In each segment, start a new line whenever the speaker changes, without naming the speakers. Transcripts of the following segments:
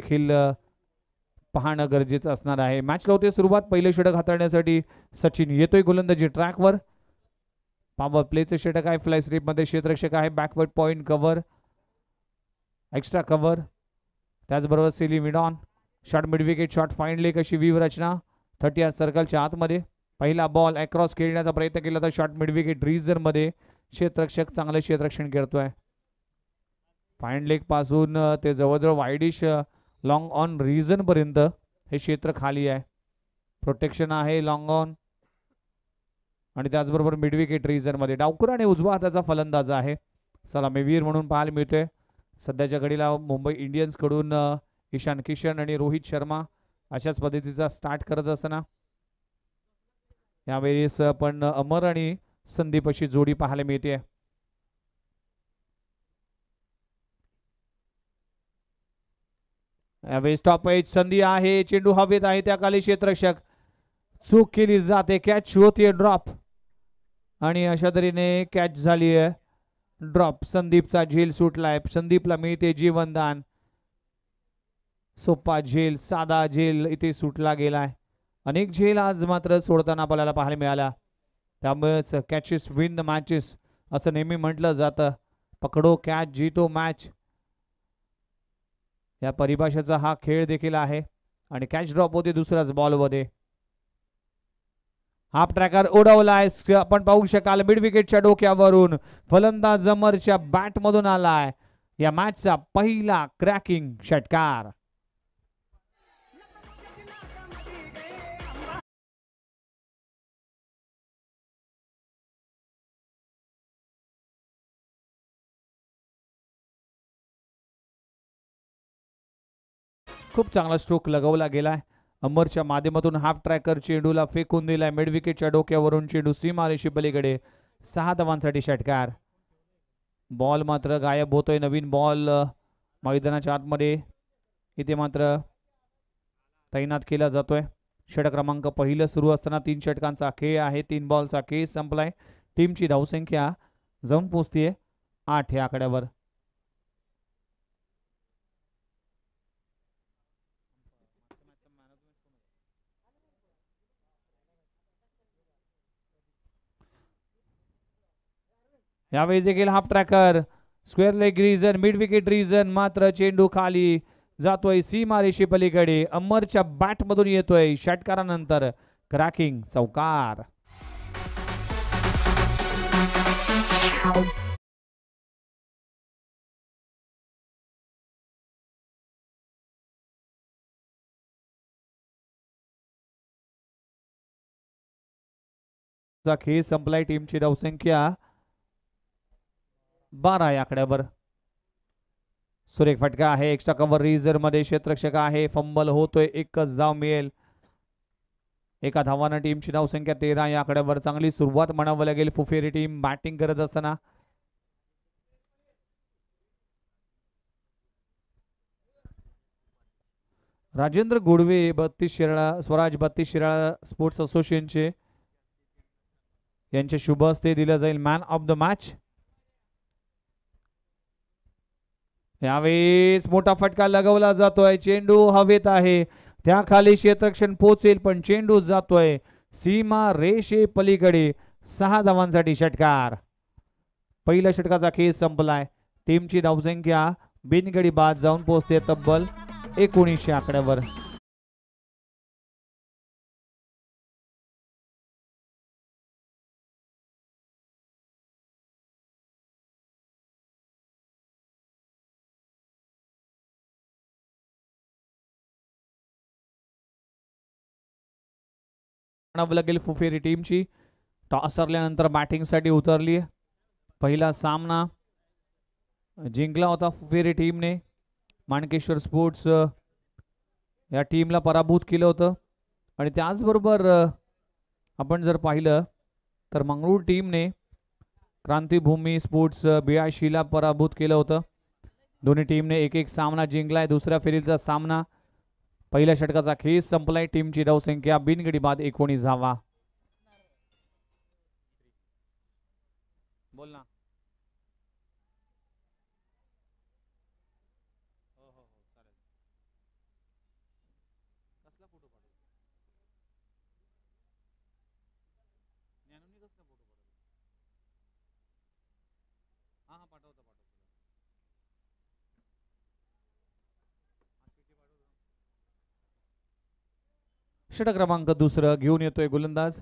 देखील पाहणं गरजेचं असणार आहे मॅचला होते सुरुवात पहिले षटक हाताळण्यासाठी सचिन येतोय गोलंदाजी ट्रॅकवर पॉवर प्लेचं षटक आहे फ्लाय स्ट्रीपमध्ये क्षेत्रक्षक आहे backward point cover extra cover त्याचबरोबर silly mid on short mid wicket short fine leg अशी रचना थर्टी आर सर्कलच्या आतमध्ये पहिला बॉल अक्रॉस खेळण्याचा प्रयत्न केला तर शॉर्ट मिड विकेट मध्ये क्षेत्रक्षक चांगलं क्षेत्रक्षण करतोय फाईंड लेग पासून ते जवळजवळ वाईडिश लॉंग ऑन रिजनपर्यंत हे क्षेत्र खाली आहे प्रोटेक्शन आहे लॉंग ऑन आणि त्याचबरोबर मिडविकेट रिजनमध्ये डावकर आणि उजवा हाताचा फलंदाज आहे चला वीर म्हणून पाहायला मिळतोय सध्याच्या घडीला मुंबई इंडियन्सकडून ईशान किशन आणि रोहित शर्मा अशाच पद्धतीचा स्टार्ट करत असताना यावेळेस पण अमर आणि संदीप अशी जोडी पाहायला मिळते आहे यावेळी स्टॉपेज संधी आहे चेंडू हवेत आहे त्या काली क्षेत्रक्षक चूक केली जाते कॅच होतीये ड्रॉप आणि अशा तऱ्हेने कॅच झाली आहे ड्रॉप संदीपचा झेल सुटलाय संदीपला मिळते जीवनदान सोपा झेल साधा झेल इथे सुटला गेलाय अनेक झेल आज मात्र सोडताना आपल्याला पाहायला मिळाला त्यामुळेच कॅचेस विन द मॅचेस असं नेहमी म्हटलं जातं पकडो कॅच जितो मॅच या परिभाषेचा हा खेळ देखील आहे आणि कॅच ड्रॉप होते दुसऱ्याच बॉलमध्ये हाफ ट्रॅकर उडवलाय आपण पाहू शकाल मिड विकेटच्या डोक्यावरून फलंदाज जमरच्या बॅटमधून आलाय या मॅचचा पहिला क्रॅकिंग षटकार खूप चांगला स्ट्रोक लगवला गेला आहे अंबरच्या माध्यमातून हाफ ट्रॅकर चेंडूला फेकून दिला दिलाय मिडविकेटच्या डोक्यावरून चेंडू सीमारेशी पलीकडे सहा धावांसाठी षटकार बॉल मात्र गायब होतोय नवीन बॉल मैदानाच्या आतमध्ये इथे मात्र तैनात केला जातोय षट क्रमांक पहिलं सुरू असताना तीन षटकांचा खेळ आहे तीन बॉलचा खेळ संपलाय टीमची धावसंख्या जाऊन पोचतीये आठ या आकड्यावर यावेळी देखील half tracker square leg region mid wicket region मात्र चेंडू खाली जातोय सी मारेशी पलीकडे अमरच्या बॅटमधून येतोय षटकारानंतर क्रॅकिंग
चौकार खेळ संपलाय टीमची धावसंख्या
बारा या आकड्यावर सुरेख फटका आहे एक्स्ट्रा कव्हर रिझर मध्ये क्षेत्रक्षक आहे फंबल होतोय एकच धाव मिळेल एका धावानं टीमची धावसंख्या तेरा या आकड्यावर चांगली सुरुवात म्हणावं लागेल फुफेरी टीम बॅटिंग करत असताना राजेंद्र गोडवे बत्तीस शिराळा स्वराज बत्तीस शिराळा स्पोर्ट्स असोसिएशनचे यांचे शुभ हस्ते दिलं जाईल मॅन ऑफ द मॅच यावेळेस मोठा फटका लगवला जातोय चेंडू हवेत आहे त्या खाली क्षेत्रक्षण पोचेल पण चेंडू जातोय सीमा रेषे पलीकडे सहा धावांसाठी षटकार पहिल्या षटकाचा खेळ संपलाय टीमची धावसंख्या बिनगडी बाद जाऊन पोहोचते तब्बल
एकोणीसशे आकड्यावर लागेल
फुफेरी टीमची टॉस हरल्यानंतर बॅटिंगसाठी उतरली पहिला सामना जिंकला होता फुफेरी टीमने माणकेश्वर स्पोर्ट्स या टीमला पराभूत केलं होतं आणि त्याचबरोबर आपण जर पाहिलं तर मंगळूर टीमने क्रांतीभूमी स्पोर्ट्स बियाशीला पराभूत केलं होतं दोन्ही टीमने एक एक सामना जिंकला आहे दुसऱ्या फेरीचा सामना पहिल्या षटकाचा खेळ संपलाय टीमची धावसंख्या बिनगडी बाद एकोणीस धावा बोल ना षट क्रमांक दुसरं घेऊन येतोय गोलंदाज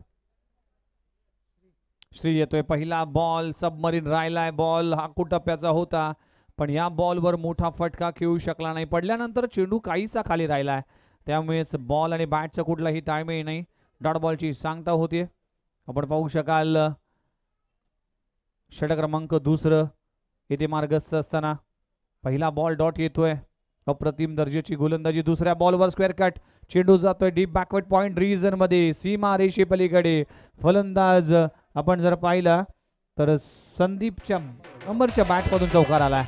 श्री येतोय पहिला बॉल सबमरीन राहिलाय बॉल हा कुटप्प्याचा होता पण या बॉलवर मोठा फटका खेळू शकला नाही पडल्यानंतर चेंडू काहीसा खाली राहिलाय त्यामुळेच बॉल आणि बॅटचा कुठलाही ताळमेळ नाही डॉट बॉलची सांगता होते आपण पाहू शकाल षट क्रमांक दुसरं येथे मार्गस्थ असताना पहिला बॉल डॉट येतोय अप्रतिम दर्जेची गोलंदाजी दुसऱ्या बॉलवर स्क्वेअर कट चेंडू जातोय डीप बॅकवर्ड पॉईंट मध्ये सीमा रेषे पलीकडे फलंदाज आपण जर पाहिला तर संदीपच्या अंबरच्या
मधून चौकार आला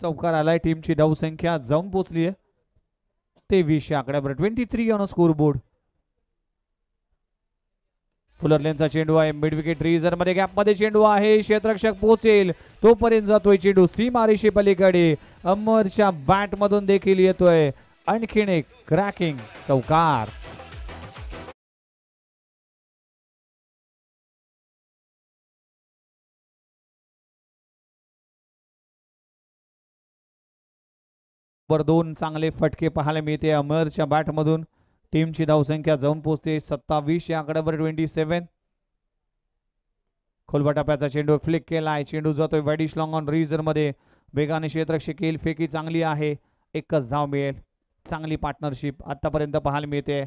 चौकार आलाय टीमची संख्या जाऊन पोचली आहे
ते या आकड्यावर twenty three on scoreboard fuller लेनचा चेंडू आहे मिड विकेट रिझर मध्ये गॅप मध्ये चेंडू आहे क्षेत्ररक्षक पोहोचेल तोपर्यंत जातोय चेंडू सी मारिशे पलीकडे अमरच्या बॅट मधून देखील येतोय आणखीन
एक क्रॅकिंग चौकार वर दोन चांगले फटके पाहायला मिळते
अमरच्या बॅटमधून टीमची धावसंख्या जाऊन पोहोचते सत्तावीस या आकड्यावर ट्वेंटी सेवन खोलबा टप्प्याचा चेंडू फ्लिक केला आहे चेंडू जातोय वॅडिश लॉंग ऑन मध्ये वेगाने क्षेत्र येईल फेकी चांगली आहे एकच धाव मिळेल चांगली पार्टनरशिप आत्तापर्यंत पाहायला मिळते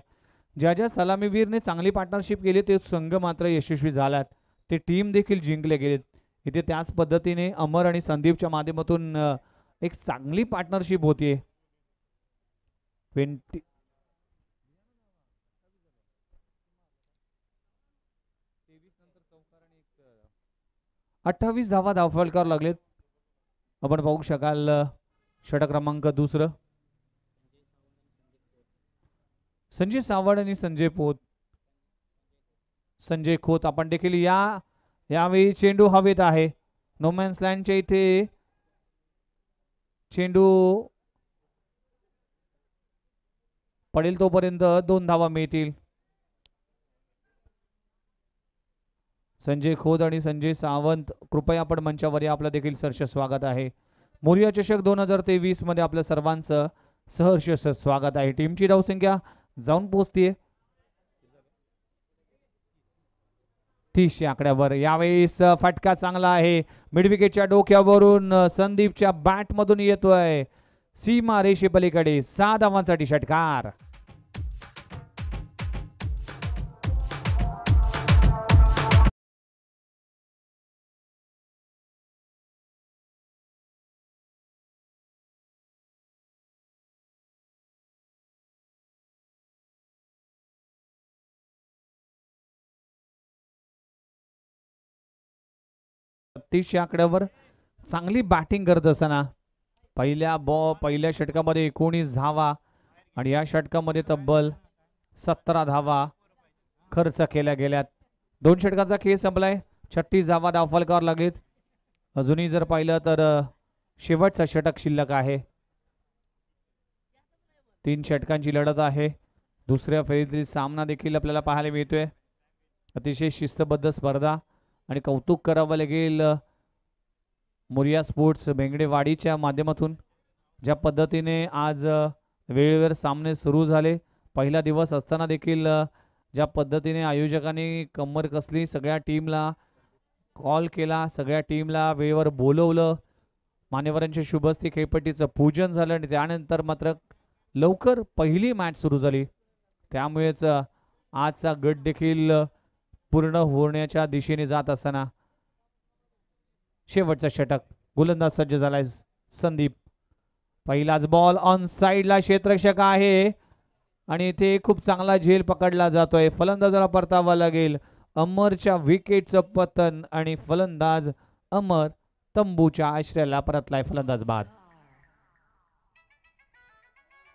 ज्या ज्या सलामीवीरने चांगली पार्टनरशिप केली ते संघ मात्र यशस्वी झालात ते टीम देखील जिंकले गेलेत इथे त्याच पद्धतीने अमर आणि संदीपच्या माध्यमातून एक चांगली पार्टनरशिप होतीये ट्वेंटी अठ्ठावीस धावा धावफल करावं लागलेत आपण पाहू शकाल षट क्रमांक दुसरं संजय सावड आणि संजय पोत संजय खोत आपण देखील या यावेळी चेंडू हवेत आहे नोमॅन्सलँडच्या लँडच्या इथे चेंडू पडेल तोपर्यंत दोन धावा मिळतील संजय खोद आणि संजय सावंत कृपया आपण मंचावर या आपलं देखील सरस स्वागत आहे मोरिया चषक दोन हजार तेवीस मध्ये आपल्या सर्वांचं सहर्ष स्वागत आहे टीमची संख्या जाऊन पोहोचतेय तीस आकड्यावर यावेळेस फटका चांगला आहे मिडविकेटच्या डोक्यावरून संदीपच्या बॅटमधून येतोय सीमा रेषेपलीकडे सहा धावांसाठी
षटकार बत्तीस या आकड्यावर चांगली
बॅटिंग करत असताना पहिल्या बॉ पहिल्या षटकामध्ये एकोणीस धावा आणि या षटकामध्ये तब्बल सतरा धावा खर्च केल्या गेल्यात दोन षटकांचा खेळ संपलाय छत्तीस धावा धावफलकावर लागलीत अजूनही जर पाहिलं तर शेवटचा षटक शिल्लक आहे तीन षटकांची लढत आहे दुसऱ्या फेरीतील सामना देखील आपल्याला पाहायला मिळतोय अतिशय शिस्तबद्ध स्पर्धा आणि कौतुक करावं लागेल मुरिया स्पोर्ट्स भेंगडेवाडीच्या माध्यमातून ज्या पद्धतीने आज वेळेवर सामने सुरू झाले पहिला दिवस असताना देखील ज्या पद्धतीने आयोजकांनी कंबर कसली सगळ्या टीमला कॉल केला सगळ्या टीमला वेळेवर बोलवलं मान्यवरांच्या शुभस्थी खेळपट्टीचं पूजन झालं आणि त्यानंतर मात्र लवकर पहिली मॅच सुरू झाली त्यामुळेच आजचा गट देखील पूर्ण होण्याच्या दिशेने जात असताना शेवटचा षटक गोलंदाज सज्ज झालाय संदीप पहिलाच बॉल ऑन साईडला क्षेत्रक्षक आहे आणि इथे खूप चांगला झेल पकडला जातोय फलंदाजाला परतावा लागेल अमरच्या विकेटचं पतन आणि फलंदाज अमर तंबूच्या आश्रयाला परतलाय फलंदाज बाद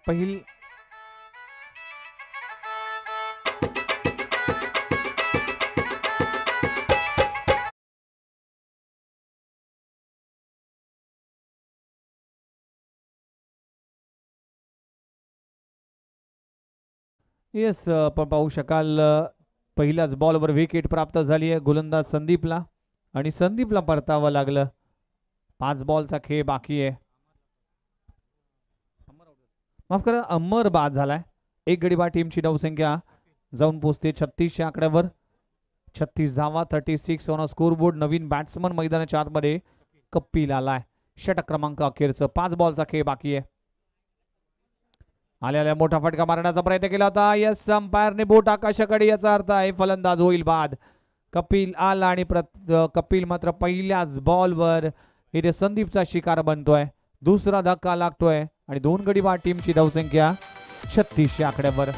पहिल
येस आपण पाहू शकाल पहिल्याच बॉलवर विकेट
प्राप्त झाली आहे गोलंदाज संदीपला आणि संदीपला परतावं लागलं पाच बॉलचा खेळ बाकी आहे माफ करा अमर बाद झालाय एक गडी बा टीमची संख्या जाऊन पोचते छत्तीसच्या आकड्यावर छत्तीस धावा thirty six on scoreboard नवीन बॅट्समन मैदानाच्या आतमध्ये कप्पील आलाय षटक क्रमांक अखेरचं पाच बॉलचा खेळ बाकी आहे आले आले मोठा फटका मारण्याचा प्रयत्न केला होता यस अंपायरने बोट आकाशाकडे याचा अर्थ आहे फलंदाज होईल बाद कपिल आला आणि कपिल मात्र पहिल्याच बॉलवर इथे संदीपचा शिकार बनतोय दुसरा धक्का लागतोय आणि दोन गडी टीमची धावसंख्या छत्तीसशे आकड्यावर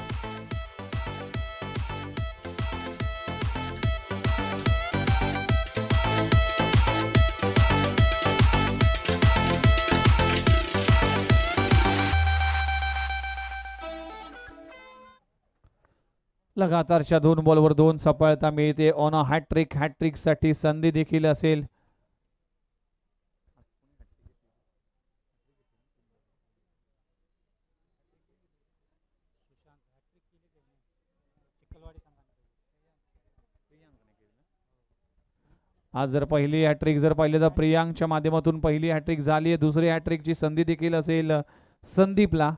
लगातारच्या दोन बॉलवर दोन सफळता मिळते ऑन अ हॅट्रिक हॅट्रिकसाठी संधी देखील असेल आज जर पहिली हॅट्रिक जर पाहिली तर प्रियांकच्या माध्यमातून पहिली हॅट्रिक झाली आहे दुसरी हॅट्रिकची संधी देखील असेल संदीपला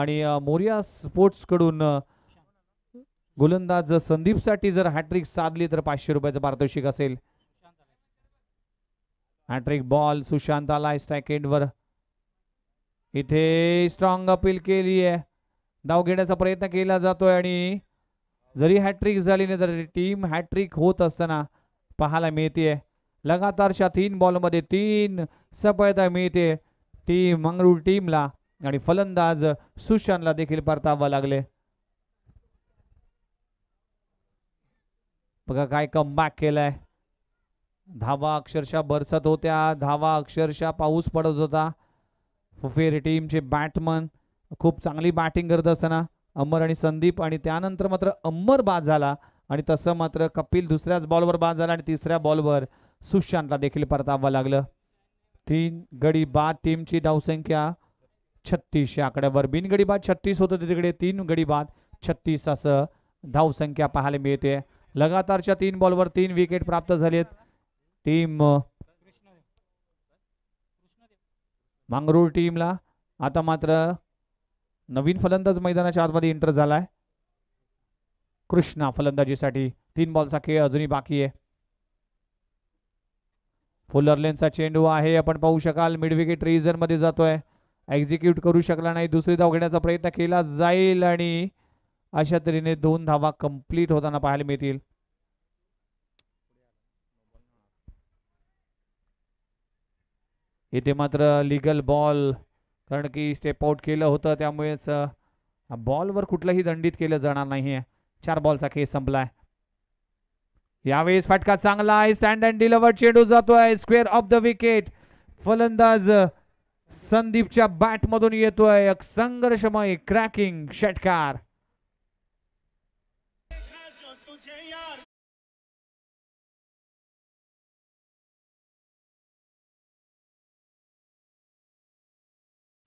आणि मोरिया स्पोर्ट्सकडून गोलंदाज संदीपसाठी जर हॅट्रिक साधली तर पाचशे रुपयाचं पारितोषिक असेल हॅट्रिक बॉल सुशांत आला स्टॅकेंडवर इथे स्ट्रॉंग अपील केली आहे धाव घेण्याचा प्रयत्न केला जातोय आणि जरी हॅट्रिक झाली नाही तरी टीम हॅट्रिक होत असताना पाहायला मिळते लगातारच्या तीन बॉलमध्ये तीन सफळता मिळते टीम मंगळूर टीमला आणि फलंदाज सुशांतला देखील परतावा लागले बघा काय कमबॅक आहे धावा अक्षरशः बरसत होत्या धावा अक्षरशः पाऊस पडत होता फुफेरी टीमचे बॅटमन खूप चांगली बॅटिंग करत असताना अंबर आणि संदीप आणि त्यानंतर मात्र अंबर बाद झाला आणि तसं मात्र कपिल दुसऱ्याच बॉलवर बाद झाला आणि तिसऱ्या बॉलवर सुशांतला देखील परतावं लागलं तीन गडी बाद टीमची धावसंख्या छत्तीस या आकड्यावर बिनगडी बाद छत्तीस होतं तिकडे तीन गडी बाद छत्तीस असं धावसंख्या पाहायला मिळते लगातारच्या तीन बॉलवर तीन विकेट प्राप्त झालेत टीम मांगरूळ टीमला आता मात्र नवीन फलंदाज मैदानाच्या आतमध्ये एंटर झाला आहे कृष्णा फलंदाजीसाठी तीन बॉलचा खेळ अजूनही बाकी आहे फुलर लेनचा चेंडू आहे आपण पाहू शकाल मिड विकेट रिजनमध्ये जातोय एक्झिक्यूट करू शकला नाही दुसरी धाव घेण्याचा प्रयत्न केला जाईल आणि अशा तऱ्हेने दोन धावा कंप्लीट होताना पाहायला मिळतील इथे मात्र लीगल बॉल कारण की स्टेप आउट केलं होतं त्यामुळेच बॉलवर कुठलंही दंडित केलं जाणार नाही चार बॉलचा खेळ संपला यावेळेस फटका चांगला आहे स्टँड अँड डिलवर चेंडू जातोय स्क्वेअर ऑफ द विकेट फलंदाज संदीपच्या बॅटमधून येतोय संघर्षमय क्रॅकिंग
षटकार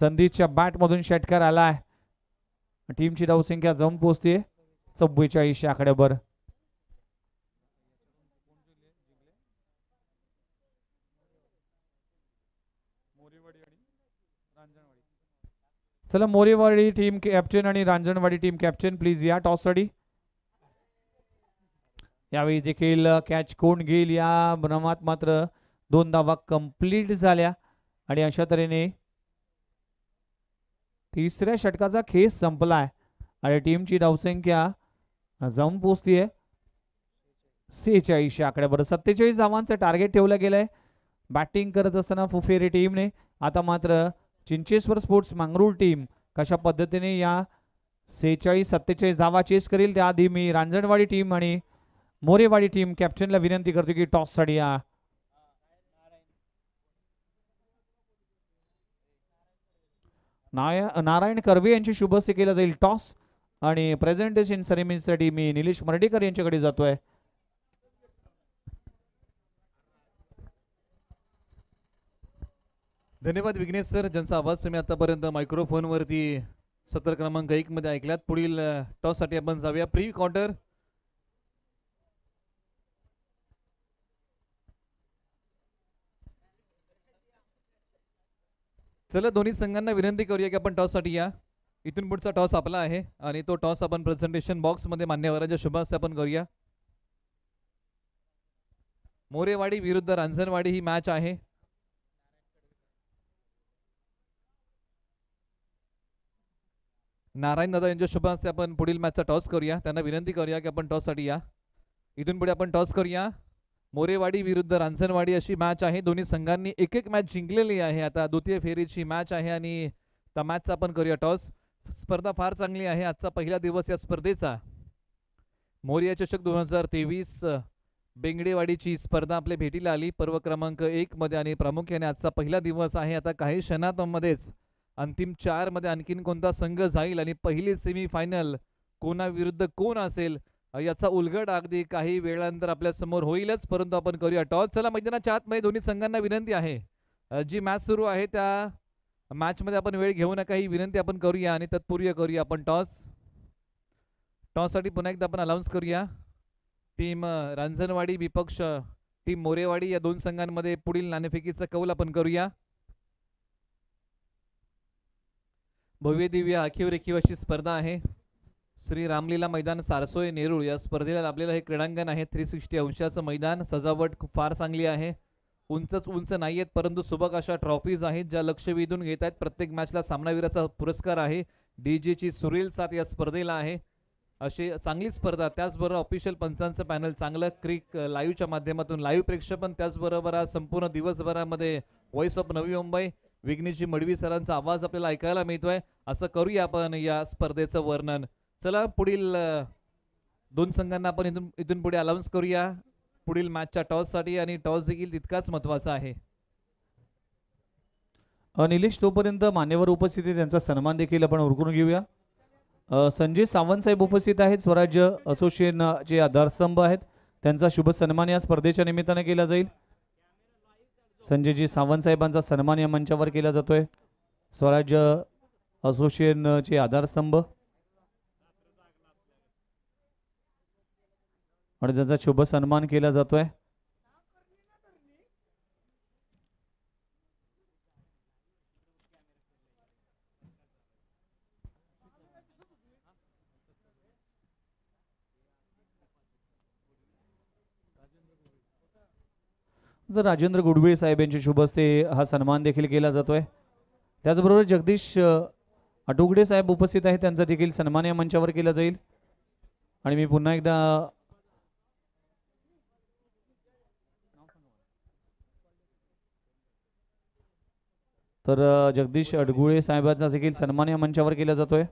संदीपच्या बॅटमधून षटकार आलाय
टीमची धावसंख्या जाऊन पोहोचते चव्वेचाळीसशे आकड्यावर चला मोरेवाडी टीम कॅप्टन आणि रांजणवाडी टीम कॅप्टन प्लीज या टॉससाठी यावेळी देखील कॅच कोण घेईल या भ्रमात मात्र दोन धावा कंप्लीट झाल्या आणि अशा तऱ्हेने तिसऱ्या षटकाचा खेस संपला आहे आणि टीमची धावसंख्या जाऊन पोचती आहे सेहेचाळीस या सत्तेचाळीस धावांचं टार्गेट ठेवलं गेलं आहे बॅटिंग करत असताना फुफेरी टीमने आता मात्र चिंचेश्वर स्पोर्ट्स मांगरूळ टीम कशा पद्धतीने या सेहेचाळीस सत्तेचाळीस धावा चेस करेल त्याआधी मी रांजणवाडी टीम आणि मोरेवाडी टीम कॅप्टनला विनंती करतो की टॉससाठी या नाय नारायण कर्वे यांची शुभस्य केला जाईल टॉस आणि प्रेझेंटेशन सेरेमनीसाठी मी निलेश मर्डीकर यांच्याकडे जातोय
धन्यवाद विघ्नेश सर ज्यांचा आवाज तुम्ही आतापर्यंत मायक्रोफोनवरती सत्र क्रमांक एकमध्ये ऐकल्यात पुढील टॉससाठी आपण जाऊया प्री क्वार्टर चला दोन्ही संघांना विनंती करूया की आपण टॉससाठी या इथून पुढचा टॉस आपला आहे आणि तो टॉस आपण प्रेझेंटेशन बॉक्समध्ये मान्यवरांच्या शुभास आपण करूया मोरेवाडी विरुद्ध रांजणवाडी ही मॅच आहे नारायण दादा यांच्या शुभास आपण पुढील मॅचचा टॉस करूया त्यांना विनंती करूया की आपण टॉससाठी या इथून पुढे आपण टॉस करूया मोरेवाडी विरुद्ध रांजणवाडी अशी मॅच आहे दोन्ही संघांनी एक एक मॅच जिंकलेली आहे आता द्वितीय फेरीची मॅच आहे आणि त्या मॅचचा आपण करूया टॉस स्पर्धा फार चांगली आहे आजचा पहिला दिवस या स्पर्धेचा मोरिया चषक दोन हजार तेवीस बेंगडेवाडीची स्पर्धा आपल्या भेटीला आली पर्व क्रमांक एकमध्ये मध्ये आणि प्रामुख्याने आजचा पहिला दिवस आहे आता काही क्षणांमध्येच अंतिम चारमध्ये आणखीन कोणता संघ जाईल आणि पहिले सेमीफायनल कोणाविरुद्ध कोण असेल याचा उलगड अगदी काही वेळानंतर आपल्या समोर होईलच परंतु आपण करूया टॉस चला मैदानाच्या आतमध्ये दोन्ही संघांना विनंती आहे जी मॅच सुरू आहे त्या मॅचमध्ये आपण वेळ घेऊ नका ही विनंती आपण करूया आणि तत्पूर्वी करूया आपण टॉस टॉससाठी पुन्हा एकदा आपण अनाऊन्स करूया टीम रांजणवाडी विपक्ष टीम मोरेवाडी या दोन संघांमध्ये पुढील नाणेफेकीचा कौल आपण करूया भव्य दिव्य आखीव रेखीव अशी स्पर्धा आहे श्री रामलीला मैदान सारसोय नेरूळ या स्पर्धेला लाभलेलं हे क्रीडांगण आहे थ्री सिक्स्टी अंशाचं मैदान सजावट फार चांगली आहे उंचच उंच नाही आहेत परंतु सुबक अशा ट्रॉफीज आहेत ज्या लक्ष वेधून घेत आहेत प्रत्येक मॅचला सामनावीराचा पुरस्कार आहे डी ची सुरील साथ या स्पर्धेला आहे अशी चांगली स्पर्धा त्याचबरोबर ऑफिशियल पंचांचं पॅनल चांगलं क्रिक लाईव्हच्या माध्यमातून लाईव्ह पण त्याचबरोबर आज संपूर्ण दिवसभरामध्ये व्हॉइस ऑफ नवी मुंबई विघ्नेशजी मडवी सरांचा आवाज आपल्याला ऐकायला मिळतोय असं करूया आपण या स्पर्धेचं वर्णन चला पुढील दोन संघांना आपण इथून इथून पुढे अलाउन्स करूया पुढील मॅचच्या टॉससाठी आणि टॉस देखील तितकाच महत्त्वाचा आहे
निलेश तोपर्यंत मान्यवर उपस्थित आहे त्यांचा सन्मान देखील आपण उरकून घेऊया संजय सावंत साहेब उपस्थित आहेत स्वराज्य असोसिएशनचे आधारस्तंभ आहेत त्यांचा शुभ सन्मान या स्पर्धेच्या निमित्ताने केला जाईल संजयजी सावंत साहेबांचा सन्मान या मंचावर केला जातोय स्वराज्य असोसिएशनचे आधारस्तंभ आणि त्यांचा शुभ सन्मान केला जातोय जर राजेंद्र गुडबिळे साहेब यांच्या शुभ हा सन्मान देखील केला जातोय त्याचबरोबर जगदीश अटुगडे साहेब उपस्थित आहेत त्यांचा देखील सन्मान या मंचावर केला जाईल आणि मी पुन्हा एकदा तर जगदीश अडगुळे साहेबांचा देखील सन्मान या मंचावर केला जातोय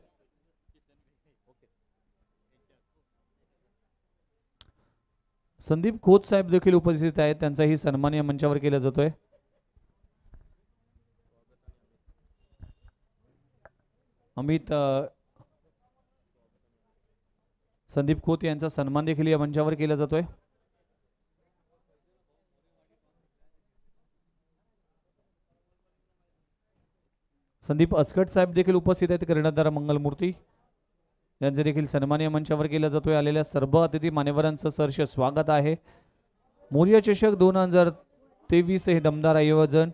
संदीप खोत साहेब देखील उपस्थित आहेत त्यांचाही सन्मान या मंचावर केला जातोय अमित संदीप खोत यांचा सन्मान देखील या मंचावर केला जातोय संदीप असकट साहेब देखील उपस्थित आहेत कर्णधार मंगलमूर्ती यांचे देखील सन्मान्य मंचावर केला जातोय आलेल्या सर्व अतिथी मान्यवरांचं सरश स्वागत आहे मोर्या चषक दोन हजार तेवीस हे दमदार आयोजन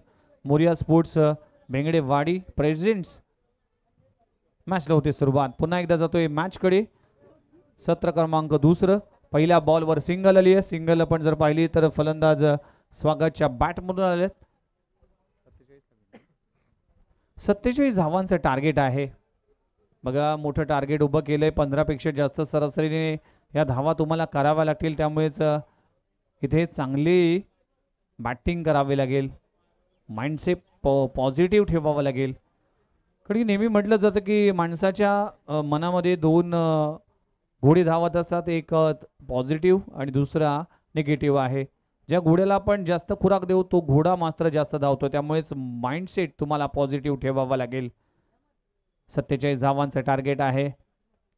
मोर्या स्पोर्ट्स भेंगडेवाडी प्रेझेंट्स मॅचला होते सुरुवात पुन्हा एकदा जातोय मॅचकडे सत्र क्रमांक दुसरं पहिल्या बॉलवर सिंगल आली आहे सिंगल आपण जर पाहिली तर फलंदाज स्वागतच्या बॅटमधून आले आहेत सत्तेचाळीस धावांचं टार्गेट आहे बघा मोठं टार्गेट उभं केलं आहे पंधरापेक्षा जास्त सरासरीने या धावा तुम्हाला कराव्या लागतील त्यामुळेच इथे चांगली बॅटिंग करावी लागेल माइंडसेट पॉ पॉझिटिव्ह ठेवावं लागेल कारण की नेहमी म्हटलं जातं की माणसाच्या मनामध्ये दोन घोडी धावत असतात एक पॉझिटिव्ह आणि दुसरा निगेटिव्ह आहे ज्या घोड्याला आपण जास्त खुराक देऊ तो घोडा मात्र जास्त धावतो त्यामुळेच माइंडसेट तुम्हाला पॉझिटिव्ह ठेवावा लागेल सत्तेचाळीस धावांचं टार्गेट आहे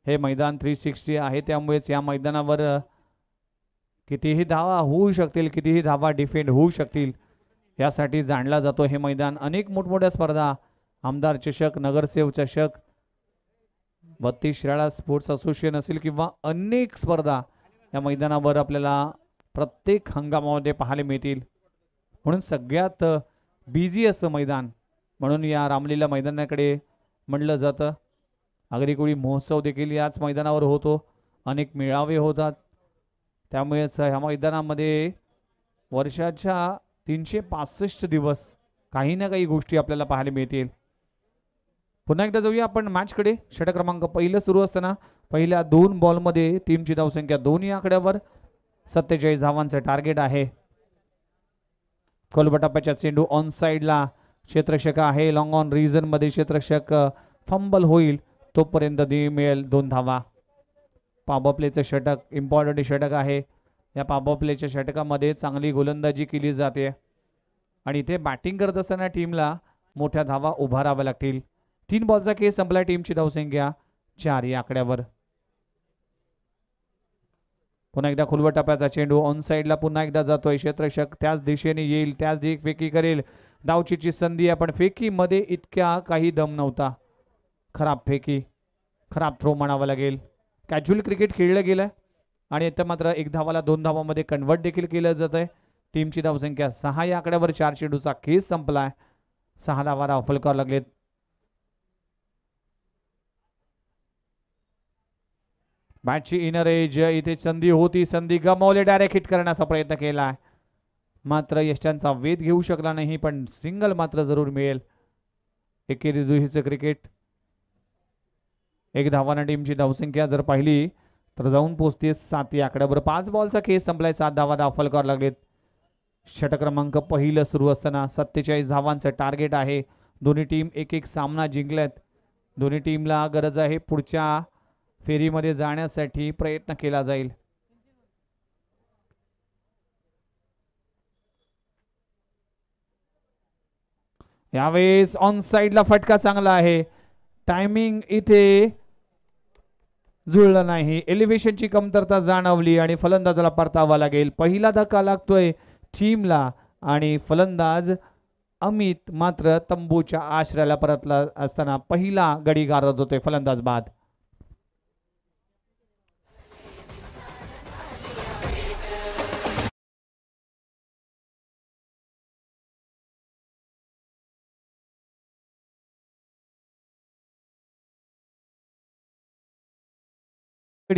हे मैदान थ्री सिक्स्टी आहे त्यामुळेच या मैदानावर कितीही धावा होऊ शकतील कितीही धावा डिफेंड होऊ शकतील यासाठी जाणला जातो हे मैदान अनेक मोठमोठ्या स्पर्धा आमदार चषक नगरसेव चषक बत्तीस शिराळा स्पोर्ट्स असोसिएशन असेल किंवा अनेक स्पर्धा या मैदानावर आपल्याला प्रत्येक हंगामामध्ये पाहायला मिळतील म्हणून सगळ्यात बिझी असं मैदान म्हणून या रामलीला मैदानाकडे म्हणलं जातं कोळी महोत्सव देखील याच मैदानावर होतो अनेक मेळावे होतात त्यामुळेच ह्या मैदानामध्ये वर्षाच्या तीनशे पासष्ट दिवस काही ना काही गोष्टी आपल्याला पाहायला मिळतील पुन्हा एकदा जाऊया आपण मॅचकडे षटक्रमांक पहिलं सुरू असताना पहिल्या दोन बॉलमध्ये टीमची धावसंख्या दोन या आकड्यावर सत्तेचाळीस धावांचं टार्गेट आहे कोलबटापाच्या चेंडू ऑन साईडला क्षेत्रक्षक आहे लॉंग ऑन रिजनमध्ये क्षेत्रक्षक फंबल होईल तोपर्यंत दी मिळेल दोन धावा पाबप्लेचं षटक इम्पॉर्टंट षटक आहे या पाबा प्लेच्या षटकामध्ये चांगली गोलंदाजी केली जाते आणि इथे बॅटिंग करत असताना टीमला मोठ्या धावा उभाराव्या लागतील तीन बॉलचा केस संपला टीमची धावसंख्या चार या आकड्यावर पुन्हा एकदा खुलवा टप्प्याचा चेंडू ऑन साईडला पुन्हा एकदा जातोय क्षेत्रक्षक त्याच दिशेने येईल त्याच दिशे फेकी करेल डावचीची संधी आहे पण फेकीमध्ये इतक्या काही दम नव्हता खराब फेकी खराब थ्रो म्हणावा लागेल कॅज्युअल क्रिकेट खेळलं गेलं आणि आता मात्र एक धावाला दोन धावामध्ये कन्वर्ट देखील केलं जातं आहे टीमची धावसंख्या सहा या आकड्यावर चार चेंडूचा केस संपला आहे सहा धावाला ऑफल करावं लागलेत बॅटची इनर एज इथे संधी होती संधी गमावली डायरेक्ट हिट करण्याचा प्रयत्न केला मात्र यष्ट्यांचा वेध घेऊ शकला नाही पण सिंगल मात्र जरूर मिळेल एकेरी दुहीचं क्रिकेट एक धावाना टीमची धावसंख्या जर पाहिली तर जाऊन पोचते सात या आकड्यावर पाच बॉलचा केस संपलाय सात धावा दाफल करावं लागलेत षट क्रमांक पहिलं सुरू असताना सत्तेचाळीस धावांचं टार्गेट आहे दोन्ही टीम एक एक सामना जिंकल्यात दोन्ही टीमला गरज आहे पुढच्या फेरी फेरीमध्ये जाण्यासाठी प्रयत्न केला जाईल यावेळेस ऑन साईडला फटका चांगला आहे टायमिंग इथे जुळलं नाही एलिव्हेशनची कमतरता जाणवली आणि फलंदाजाला परतावा लागेल पहिला धक्का लागतोय टीमला आणि फलंदाज अमित मात्र तंबूच्या आश्रयाला परतला असताना पहिला गडी गारत होतोय फलंदाज बाद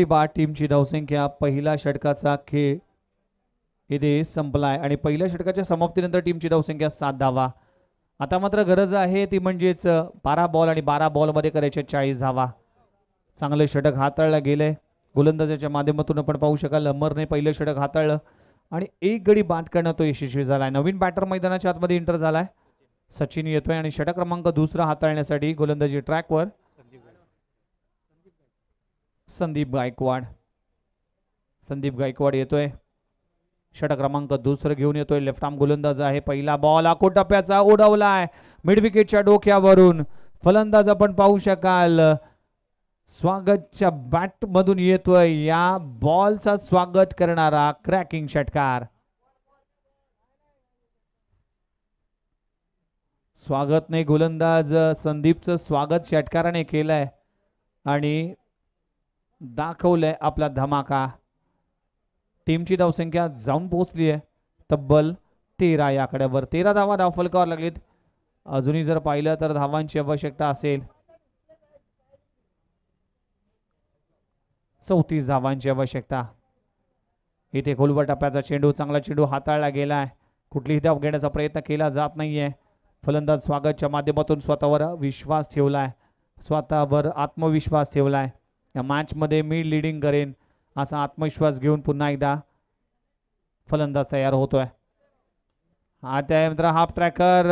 बाद टीमची धावसंख्या पहिला षटकाचा खेळ
इथे संपलाय आणि पहिल्या षटकाच्या समाप्तीनंतर टीमची धावसंख्या सात धावा आता मात्र गरज आहे ती म्हणजेच बारा बॉल आणि बारा बॉलमध्ये करायचे चाळीस धावा चांगलं षटक हाताळलं गेलंय गोलंदाजाच्या माध्यमातून आपण पाहू शकाल अमरने पहिलं षटक हाताळलं आणि एक गडी बाद करणं तो यशस्वी झालाय नवीन बॅटर मैदानाच्या आतमध्ये एंटर झालाय सचिन येतोय आणि षटक क्रमांक दुसरा हाताळण्यासाठी गोलंदाजी ट्रॅकवर संदीप गायकवाड संदीप गायकवाड येतोय षट क्रमांक दुसरं घेऊन येतोय लेफ्ट आर्म गोलंदाज आहे पहिला बॉल आखो टप्प्याचा उडवलाय मिडविकेटच्या डोक्यावरून फलंदाज आपण पाहू शकाल स्वागतच्या बॅटमधून येतोय या बॉलचा स्वागत करणारा क्रॅकिंग षटकार स्वागत नाही गोलंदाज संदीपचं स्वागत षटकाराने केलंय आणि दाखवलंय आपला धमाका टीमची धावसंख्या जाऊन पोहोचली आहे तब्बल तेरा या आकड्यावर तेरा धावा धावफलकावर लागलीत अजूनही जर पाहिलं तर धावांची आवश्यकता असेल चौतीस धावांची आवश्यकता इथे खोलवर टप्प्याचा चेंडू चांगला चेंडू हाताळला गेलाय कुठलीही धाव घेण्याचा प्रयत्न केला जात नाहीये फलंदाज स्वागतच्या माध्यमातून स्वतःवर विश्वास ठेवलाय आहे स्वतःवर आत्मविश्वास ठेवलाय या मध्ये मी लिडिंग करेन असा आत्मविश्वास घेऊन पुन्हा एकदा फलंदाज तयार होतोय त्या मित्र हाफ ट्रॅकर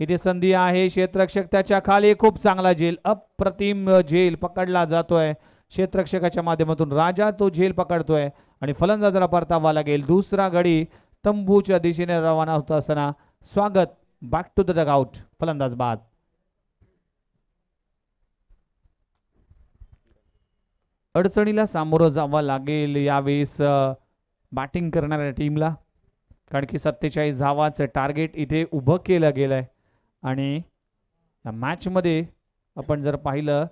इथे संधी आहे क्षेत्रक्षक त्याच्या खाली खूप चांगला झेल अप्रतिम झेल पकडला जातोय क्षेत्ररक्षकाच्या माध्यमातून राजा तो झेल पकडतोय आणि फलंदाजाला परतावा लागेल दुसरा गडी तंबूच्या दिशेने रवाना होत असताना स्वागत बॅक टू द डगआउट फलंदाज बाद अडचणीला सामोरं जावं लागेल यावेळेस बॅटिंग करणाऱ्या टीमला कारण की सत्तेचाळीस धावाचं टार्गेट इथे उभं केलं गेलं आहे आणि या मॅचमध्ये आपण जर पाहिलं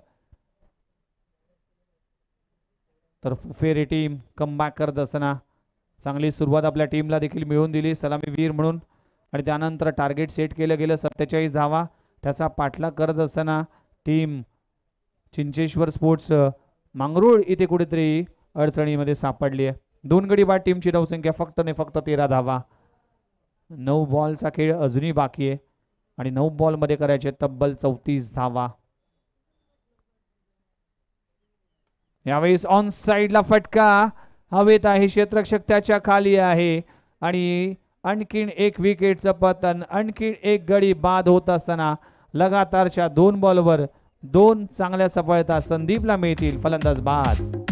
तर फुफेरी टीम कमबॅक करत असताना चांगली सुरुवात आपल्या टीमला देखील मिळवून दिली सलामीवीर म्हणून आणि त्यानंतर टार्गेट सेट केलं गेलं सत्तेचाळीस धावा त्याचा पाठलाग करत असताना टीम चिंचेश्वर स्पोर्ट्स मांगरूळ इथे कुठेतरी अडचणीमध्ये सापडली आहे दोन गडी बाद टीमची धावसंख्या फक्त आणि फक्त तेरा धावा नऊ बॉलचा खेळ अजूनही बाकी आहे आणि नऊ बॉलमध्ये करायचे तब्बल चौतीस धावा यावेळेस ऑन साईडला फटका हवेत आहे क्षेत्रक्षक त्याच्या खाली आहे आणि आणखीन एक विकेटचं पतन आणखीन एक गडी बाद होत असताना लगातारच्या दोन बॉलवर दोन चांगल्या सफळता संदीपला मिळतील
फलंदाज बाद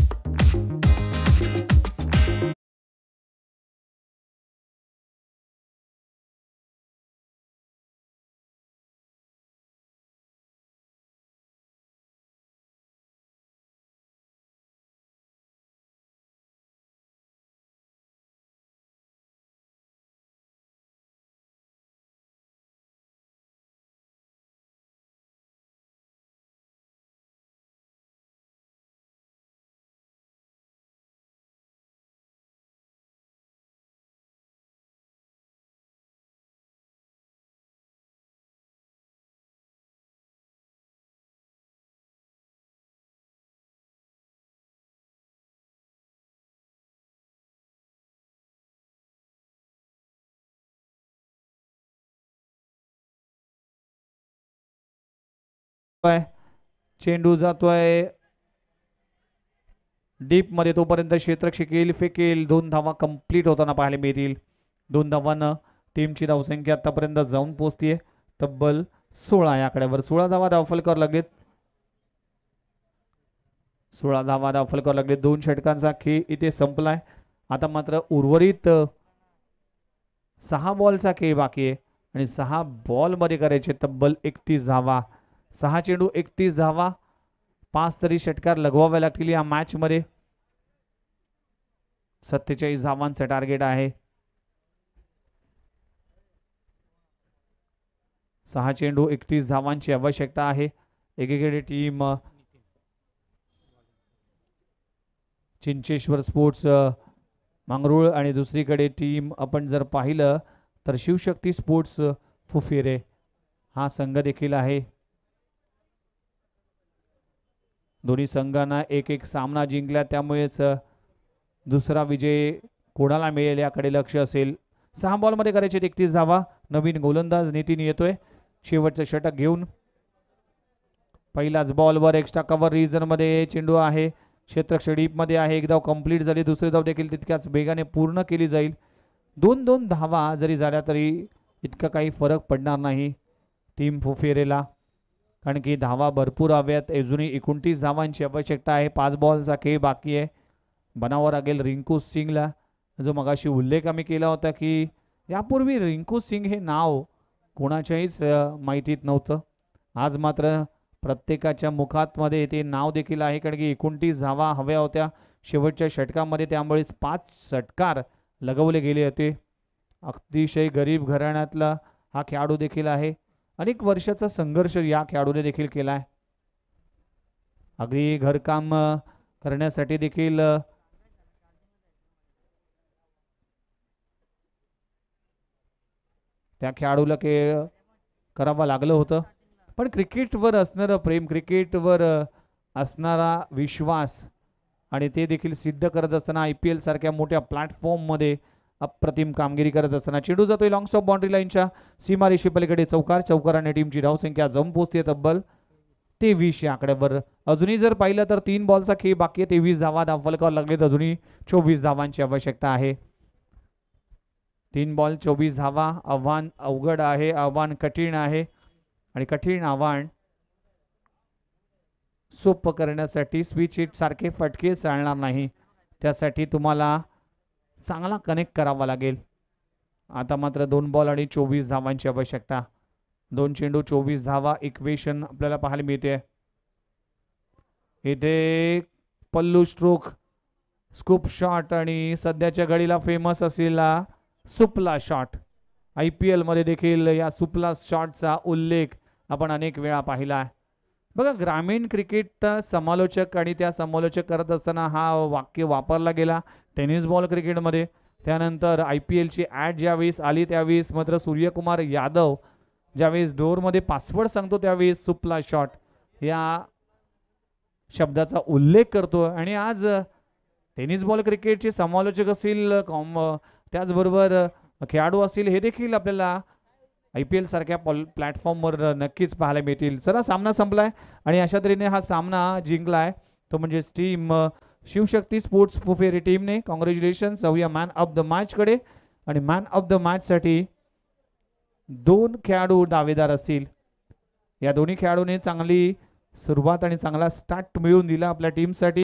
चेंडू जातोय
डीप मध्ये तोपर्यंत क्षेत्र शिकेल फेकेल दोन धावा कंप्लीट होताना पाहायला मिळतील दोन धावानं टीमची धावसंख्या आतापर्यंत जाऊन पोहोचतीये तब्बल सोळा या आकड्यावर सोळा धावा दाफल करावं लागलेत सोळा धावा दाफल करावं लागले दोन षटकांचा खेळ इथे संपलाय आता मात्र उर्वरित सहा बॉलचा खेळ बाकी आहे आणि सहा बॉल मध्ये करायचे तब्बल एकतीस धावा सहा चेंडू एकतीस धावा पाच तरी षटकार लगवावे लागतील या मॅचमध्ये सत्तेचाळीस धावांचं टार्गेट आहे सहा चेंडू एकतीस धावांची आवश्यकता आहे एकीकडे टीम चिंचेश्वर स्पोर्ट्स मांगरूळ आणि दुसरीकडे टीम आपण जर पाहिलं तर शिवशक्ती स्पोर्ट्स फुफेरे हा संघ देखील आहे दोन्ही संघांना एक एक सामना जिंकला त्यामुळेच दुसरा विजय कोणाला मिळेल याकडे लक्ष असेल सहा बॉलमध्ये करायचे एकतीस धावा नवीन गोलंदाज नितीन येतोय शेवटचं षटक घेऊन पहिलाच बॉलवर एक्स्ट्रा कव्हर रिजनमध्ये चेंडू आहे क्षेत्रक्ष डीपमध्ये आहे एक धाव कंप्लीट झाली दुसरी धाव देखील तितक्याच वेगाने पूर्ण केली जाईल दोन दोन धावा जरी झाल्या तरी इतका काही फरक पडणार नाही टीम फुफेरेला कारण की धावा भरपूर हव्यात अजूनही एकोणतीस धावांची आवश्यकता आहे पाच बॉलचा खेळ बाकी आहे बनावं लागेल रिंकू सिंगला जो मगाशी उल्लेख आम्ही केला होता की यापूर्वी रिंकू सिंग हे नाव कोणाच्याहीच माहितीत नव्हतं आज मात्र प्रत्येकाच्या मुखातमध्ये ते नाव देखील आहे कारण की एकोणतीस धावा हव्या होत्या शेवटच्या षटकामध्ये त्यामुळेच पाच षटकार लगवले गेले होते अतिशय गरीब घराण्यातला हा खेळाडू देखील आहे अनेक वर्षाचा संघर्ष या खेळाडूने देखील केला आहे अगदी घरकाम करण्यासाठी देखील त्या खेळाडूला के करावं लागलं होतं पण क्रिकेटवर असणारं प्रेम क्रिकेटवर असणारा विश्वास आणि ते देखील सिद्ध करत असताना आय पी एलसारख्या मोठ्या प्लॅटफॉर्ममध्ये अप्रतिम कामगिरी करत असताना चेंडू जातोय लॉंग स्टॉप बाउंड्री लाईनच्या सीमारेषी पलीकडे चौकार चौकाराने टीमची धावसंख्या जम पोचते तब्बल तेवीस या आकड्यावर अजूनही जर पाहिलं तर तीन बॉलचा खेळ बाकी आहे तेवीस धावा लागले लागलेत अजूनही चोवीस धावांची आवश्यकता आहे तीन बॉल चोवीस धावा आव्हान अवघड आहे आव्हान कठीण आहे आणि कठीण आव्हान सोपं करण्यासाठी स्विच इट सारखे फटके चालणार नाही त्यासाठी तुम्हाला चांगला कनेक्ट करावा लागेल आता मात्र दोन बॉल आणि चोवीस धावांची आवश्यकता दोन चेंडू चोवीस धावा इक्वेशन आपल्याला पाहायला मिळते इथे पल्लू स्ट्रोक स्कूप शॉट आणि सध्याच्या घडीला फेमस असलेला सुपला शॉट आय पी एलमध्ये देखील या सुपला शॉटचा उल्लेख आपण अनेक वेळा पाहिला आहे बघा ग्रामीण क्रिकेट समालोचक आणि त्या समालोचक करत असताना हा वाक्य वापरला गेला टेनिस बॉल क्रिकेटमध्ये त्यानंतर आय पी एलची ॲड ज्यावेळेस आली त्यावेळेस मात्र सूर्यकुमार यादव ज्यावेळेस डोअरमध्ये पासवर्ड सांगतो त्यावेळेस सुपला शॉट या शब्दाचा उल्लेख करतो आणि आज टेनिस बॉल क्रिकेटचे समालोचक असतील कॉम त्याचबरोबर खेळाडू असतील हे देखील आपल्याला आय पी एलसारख्या पॉल प्लॅटफॉर्मवर नक्कीच पाहायला मिळतील जरा सामना संपला आहे आणि अशा तऱ्हेने हा सामना जिंकला तो म्हणजे टीम शिवशक्ती स्पोर्ट्स फुफेरी टीमने कॉंग्रॅच्युलेशन जाऊया मॅन ऑफ द मॅचकडे आणि मॅन ऑफ द साठी दोन खेळाडू दावेदार असतील
या दोन्ही खेळाडूने चांगली सुरुवात आणि चांगला स्टार्ट मिळून दिला आपल्या टीमसाठी